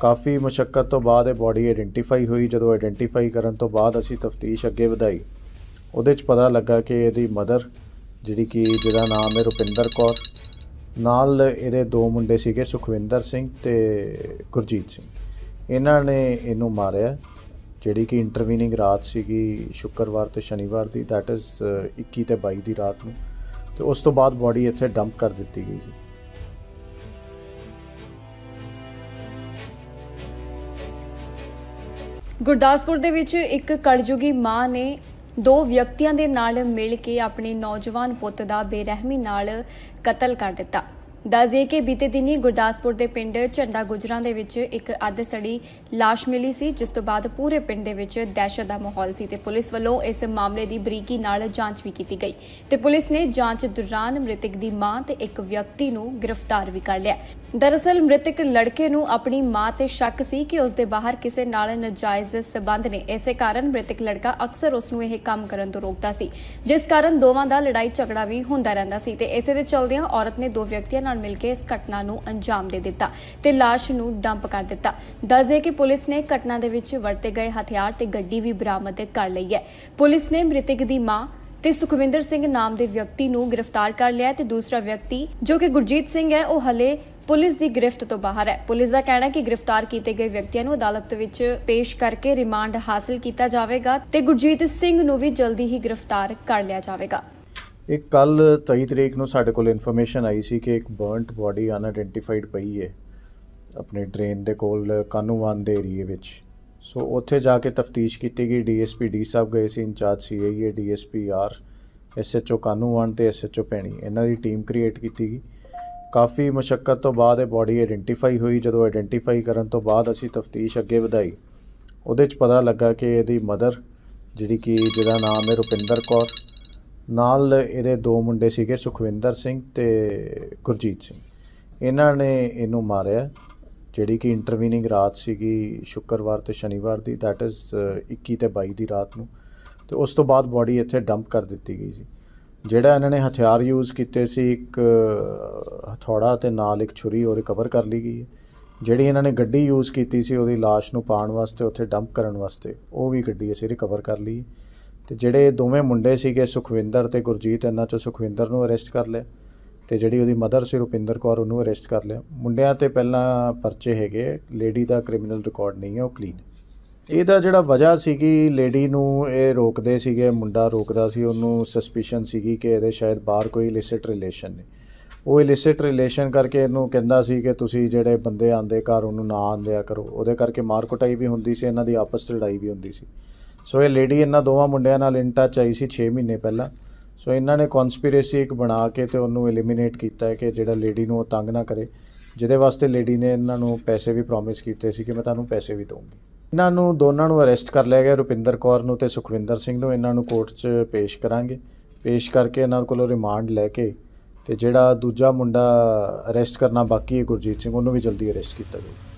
ਕਾਫੀ ਮੁਸ਼ਕਲ ਤੋਂ ਬਾਅਦ ਇਹ ਬਾਡੀ ਆਇਡੈਂਟੀਫਾਈ ਹੋਈ ਜਦੋਂ ਆਇਡੈਂਟੀਫਾਈ ਕਰਨ ਤੋਂ ਬਾਅਦ ਅਸੀਂ ਤਫਤੀਸ਼ ਅੱਗੇ ਵਧਾਈ ਉਹਦੇ 'ਚ ਪਤਾ ਲੱਗਾ ਕਿ ਇਹਦੀ ਮਦਰ ਜਿਹੜੀ ਕਿ ਜਿਹਦਾ ਨਾਮ ਹੈ ਰੁਪਿੰਦਰ ਕੌਰ ਨਾਲ ਇਹਦੇ ਦੋ ਮੁੰਡੇ ਸੀਗੇ ਸੁਖਵਿੰਦਰ ਸਿੰਘ ਤੇ ਗੁਰਜੀਤ ਸਿੰਘ ਇਹਨਾਂ ਨੇ ਇਹਨੂੰ ਮਾਰਿਆ ਜਿਹੜੀ ਕਿ ਇੰਟਰਵੀਨਿੰਗ ਰਾਤ ਸੀਗੀ ਸ਼ੁੱਕਰਵਾਰ ਤੇ ਸ਼ਨੀਵਾਰ ਦੀ ਥੈਟ ਇਜ਼ 21 ਤੇ 22 ਦੀ ਰਾਤ ਨੂੰ ਤੇ ਉਸ ਤੋਂ ਬਾਅਦ ਬਾਡੀ ਇੱਥੇ ਡੰਪ ਕਰ ਦਿੱਤੀ ਗਈ ਸੀ ਗੁਰਦਾਸਪੁਰ ਦੇ ਵਿੱਚ ਇੱਕ ਕਲਯੁਗੀ ਮਾਂ ਨੇ ਦੋ ਵਿਅਕਤੀਆਂ ਦੇ ਨਾਲ ਮਿਲ ਕੇ ਆਪਣੇ ਨੌਜਵਾਨ ਪੁੱਤ ਦਾ ਬੇਰਹਿਮੀ ਨਾਲ ਕਤਲ ਕਰ ਦਿੱਤਾ ਦੱਸਿਆ ਕਿ ਬੀਤੇ ਦਿਨੀ ਗੁਰਦਾਸਪੁਰ ਦੇ ਪਿੰਡ ਝੰਡਾ ਗੁਜਰਾਂ ਦੇ ਵਿੱਚ ਇੱਕ ਅੱਧ ਸੜੀ লাশ ਮਿਲੀ ਸੀ ਜਿਸ ਤੋਂ ਬਾਅਦ ਪੂਰੇ ਪਿੰਡ ਦੇ ਵਿੱਚ ਦਹਿਸ਼ਤ ਦਾ ਮਾਹੌਲ ਸੀ ਤੇ ਪੁਲਿਸ ਵੱਲੋਂ ਇਸ ਮਾਮਲੇ ਦੀ ਬਰੀਕੀ ਨਾਲ ਜਾਂਚ ਵੀ ਕੀਤੀ ਗਈ ਤੇ ਪੁਲਿਸ ਨੇ ਜਾਂਚ ਦੌਰਾਨ ਮ੍ਰਿਤਕ ਦੀ ਮਾਂ ਤੇ ਇੱਕ ਵਿਅਕਤੀ ਨੂੰ ਗ੍ਰਿਫਤਾਰ ਵੀ ਕਰ ਲਿਆ ਦਰਅਸਲ ਮ੍ਰਿਤਕ ਲੜਕੇ ਨੂੰ ਆਪਣੀ ਮਾਂ ਤੇ ਸ਼ੱਕ ਸੀ ਕਿ ਉਸ ਦੇ ਬਾਹਰ ਕਿਸੇ ਨਾਲ ਨਜਾਇਜ਼ ਸਬੰਧ ਨੇ ਇਸੇ ਕਾਰਨ ਮ੍ਰਿਤਕ ਲੜਕਾ ਅਕਸਰ ਉਸ ਨੂੰ ਇਹ ਕੰਮ ਕਰਨ ਤੋਂ ਰੋਕਦਾ ਸੀ ਜਿਸ ਕਾਰਨ ਦੋਵਾਂ ਦਾ ਲੜਾਈ ਝਗੜਾ ਵੀ ਹੁੰਦਾ ਰਹਿੰਦਾ ਸੀ ਤੇ ਇਸੇ ਦੇ ਚਲਦਿਆਂ ਔਰਤ ਨੇ ਦੋ ਵਿਅਕਤੀਆਂ ਨਾਲ ਮਿਲ ਕੇ ਇਸ ਘਟਨਾ ਨੂੰ ਅੰਜਾਮ ਦੇ ਦਿੱਤਾ ਤੇ লাশ ਨੂੰ ਡੰਪ ਕਰ ਦਿੱਤਾ ਦੱਸਦੇ ਕਿ ਪੁਲਿਸ ਨੇ ਘਟਨਾ ਦੇ ਵਿੱਚ ਵਰਤੇ ਗਏ ਹਥਿਆਰ ਤੇ ਗੱਡੀ ਵੀ ਬਰਾਮਦ ਕਰ ਲਈ ਹੈ ਪੁਲਿਸ ਨੇ ਮ੍ਰਿਤਕ ਦੀ ਮਾਂ ਤੇ ਸੁਖਵਿੰਦਰ ਸਿੰਘ ਨਾਮ ਦੇ ਵਿਅਕਤੀ ਨੂੰ ਗ੍ਰਿਫਤਾਰ ਕਰ ਲਿਆ ਤੇ ਦੂਸਰਾ ਵਿਅਕਤੀ ਜੋ ਕਿ ਗੁਰਜੀਤ ਸਿੰਘ ਹੈ ਉਹ ਹਲੇ ਪੁਲਿਸ ਦੀ ਗ੍ਰਿਫਤ ਤੋਂ ਬਾਹਰ ਹੈ ਪੁਲਿਸ ਦਾ ਕਹਿਣਾ ਹੈ ਕਿ ਗ੍ਰਿਫਤਾਰ ਕੀਤੇ ਗਏ ਵਿਅਕਤੀਆਂ ਨੂੰ ਅਦਾਲਤ ਵਿੱਚ ਪੇਸ਼ ਕਰਕੇ ਰਿਮਾਂਡ ਹਾਸਲ ਕੀਤਾ ਜਾਵੇਗਾ ਤੇ ਗੁਰਜੀਤ ਸਿੰਘ ਨੂੰ ਵੀ ਜਲਦੀ ਹੀ ਗ੍ਰਿਫਤਾਰ ਕਰ ਲਿਆ ਜਾਵੇਗਾ ਇੱਕ ਕੱਲ 23 ਤਰੀਕ ਨੂੰ ਸਾਡੇ ਕੋਲ ਇਨਫੋਰਮੇਸ਼ਨ ਆਈ ਸੀ ਕਿ ਇੱਕ ਬਰਨਟ ਬਾਡੀ ਅਨਆਇਡੈਂਟੀਫਾਈਡ ਪਈ ਹੈ ਆਪਣੇ ਡਰੇਨ ਦੇ ਕੋਲ ਕਾਨੂੰਵਾਨ ਦੇ ਏਰੀਏ ਵਿੱਚ ਸੋ ਉੱਥੇ ਜਾ ਕੇ ਤਫਤੀਸ਼ ਕੀਤੀ ਗਈ ਡੀਐਸਪੀ ਡੀ ਸਾਹਿਬ ਗਏ ਸੀ ਇੰਚਾਰਜ ਇਹ ਡੀਐਸਪੀ ਆਰ ਐਸਐਚਓ ਕਾਨੂੰਵਾਨ ਤੇ ਐਸਐਚਓ ਪੈਣੀ ਇਹਨਾਂ ਦੀ ਟੀਮ ਕ੍ਰੀਏਟ ਕੀਤੀ ਗਈ ਕਾਫੀ ਮੁਸ਼ਕਲ ਤੋਂ ਬਾਅਦ ਇਹ ਬਾਡੀ ਆਇਡੈਂਟੀਫਾਈ ਹੋਈ ਜਦੋਂ ਆਇਡੈਂਟੀਫਾਈ ਕਰਨ ਤੋਂ ਬਾਅਦ ਅਸੀਂ ਤਫਤੀਸ਼ ਅੱਗੇ ਵਧਾਈ ਉਹਦੇ 'ਚ ਪਤਾ ਲੱਗਾ ਕਿ ਇਹਦੀ ਮਦਰ ਜਿਹੜੀ ਕਿ ਜਿਹਦਾ ਨਾਮ ਹੈ ਰੁਪਿੰਦਰ ਕੌਰ ਨਾਲ ਇਹਦੇ ਦੋ ਮੁੰਡੇ ਸੀਗੇ ਸੁਖਵਿੰਦਰ ਸਿੰਘ ਤੇ ਗੁਰਜੀਤ ਸਿੰਘ ਇਹਨਾਂ ਨੇ ਇਹਨੂੰ ਮਾਰਿਆ ਜਿਹੜੀ ਕਿ ਇੰਟਰਵੀਨਿੰਗ ਰਾਤ ਸੀਗੀ ਸ਼ੁੱਕਰਵਾਰ ਤੇ ਸ਼ਨੀਵਾਰ ਦੀ ਥੈਟ ਇਜ਼ 21 ਤੇ 22 ਦੀ ਰਾਤ ਨੂੰ ਤੇ ਉਸ ਤੋਂ ਬਾਅਦ ਬਾਡੀ ਇੱਥੇ ਡੰਪ ਕਰ ਦਿੱਤੀ ਗਈ ਸੀ ਜਿਹੜਾ ਇਹਨਾਂ ਨੇ ਹਥਿਆਰ ਯੂਜ਼ ਕੀਤੇ ਸੀ ਇੱਕ ਹਥੌੜਾ ਤੇ ਨਾਲ ਇੱਕ ਛੁਰੀ ਉਹ ਰਿਕਵਰ ਕਰ ਲਈ ਗਈ ਹੈ ਜਿਹੜੀ ਇਹਨਾਂ ਨੇ ਗੱਡੀ ਯੂਜ਼ ਕੀਤੀ ਸੀ ਉਹਦੀ লাশ ਨੂੰ ਪਾਣ ਵਾਸਤੇ ਉੱਥੇ ਡੰਪ ਕਰਨ ਵਾਸਤੇ ਉਹ ਵੀ ਗੱਡੀ ਅਸੀਂ ਰਿਕਵਰ ਕਰ ਲਈ ਤੇ ਜਿਹੜੇ ਦੋਵੇਂ ਮੁੰਡੇ ਸੀਗੇ ਸੁਖਵਿੰਦਰ ਤੇ ਗੁਰਜੀਤ ਇਹਨਾਂ ਚੋਂ ਸੁਖਵਿੰਦਰ ਨੂੰ ਅਰੈਸਟ ਕਰ ਲਿਆ ਤੇ ਜਿਹੜੀ ਉਹਦੀ ਮਦਰ ਸੀ ਰੁਪਿੰਦਰ ਕੌਰ ਉਹਨੂੰ ਅਰੈਸਟ ਕਰ ਲਿਆ ਮੁੰਡਿਆਂ ਤੇ ਪਹਿਲਾਂ ਪਰਚੇ ਹੈਗੇ ਲੇਡੀ ਦਾ ਕ੍ਰਿਮੀਨਲ ਰਿਕਾਰਡ ਨਹੀਂ ਹੈ ਉਹ ਕਲੀਨ ਇਹਦਾ ਜਿਹੜਾ ਵਜ੍ਹਾ ਕਿ ਲੇਡੀ ਨੂੰ ਇਹ ਰੋਕਦੇ ਸੀਗੇ ਮੁੰਡਾ ਰੋਕਦਾ ਸੀ ਉਹਨੂੰ ਸਸਪੀਸ਼ਨ ਸੀਗੀ ਕਿ ਇਹਦੇ ਸ਼ਾਇਦ ਬਾਹਰ ਕੋਈ ਇਲਿਸਿਟ ਰਿਲੇਸ਼ਨ ਨੇ ਉਹ ਇਲਿਸਿਟ ਰਿਲੇਸ਼ਨ ਕਰਕੇ ਇਹਨੂੰ ਕਹਿੰਦਾ ਸੀ ਕਿ ਤੁਸੀਂ ਜਿਹੜੇ ਬੰਦੇ ਆਂਦੇ ਘਰ ਉਹਨੂੰ ਨਾ ਆਂਦਿਆ ਕਰੋ ਉਹਦੇ ਕਰਕੇ ਮਾਰ ਕੁਟਾਈ ਵੀ ਹੁੰਦੀ ਸੀ ਇਹਨਾਂ ਦੀ ਆਪਸ ਵਿੱਚ ਲੜਾਈ ਵੀ ਹੁੰਦੀ ਸੀ ਸੋ ਇਹ ਲੇਡੀ ਇਹਨਾਂ ਦੋਵਾਂ ਮੁੰਡਿਆਂ ਨਾਲ ਇਨ ਟੱਚ ਆਈ ਸੀ 6 ਮਹੀਨੇ ਪਹਿਲਾਂ ਸੋ ਇਹਨਾਂ ਨੇ ਕਨਸਪੀਰੇਸੀ ਇੱਕ ਬਣਾ ਕੇ ਤੇ ਉਹਨੂੰ ਐਲੀਮੀਨੇਟ ਕੀਤਾ ਹੈ ਕਿ ਜਿਹੜਾ ਲੇਡੀ ਨੂੰ ਉਹ ਤੰਗ ਨਾ ਕਰੇ ਜਿਹਦੇ ਵਾਸਤੇ ਲੇਡੀ ਨੇ ਇਹਨਾਂ ਨੂੰ ਪੈਸੇ ਵੀ ਪ੍ਰੋਮਿਸ ਕੀਤੇ ਸੀ ਕਿ ਮੈਂ ਤੁਹਾਨੂੰ ਪੈਸੇ ਵੀ ਦਊਂਗੀ ਇਹਨਾਂ ਨੂੰ ਦੋਨਾਂ ਨੂੰ ਅਰੈਸਟ ਕਰ ਲਿਆ ਗਿਆ ਰੁਪਿੰਦਰ ਕੌਰ ਨੂੰ ਤੇ ਸੁਖਵਿੰਦਰ ਸਿੰਘ ਨੂੰ ਇਹਨਾਂ ਨੂੰ ਕੋਰਟ 'ਚ ਪੇਸ਼ ਕਰਾਂਗੇ ਪੇਸ਼ ਕਰਕੇ ਇਹਨਾਂ ਕੋਲੋਂ ਰਿਮਾਂਡ ਲੈ ਕੇ ਤੇ ਜਿਹੜਾ ਦੂਜਾ ਮੁੰਡਾ ਅਰੈਸਟ ਕਰਨਾ ਬਾਕੀ ਹੈ ਗੁਰਜੀਤ ਸਿੰਘ ਉਹਨੂੰ ਵੀ ਜਲਦੀ ਅਰੈਸਟ ਕੀਤਾ ਜਾਵੇ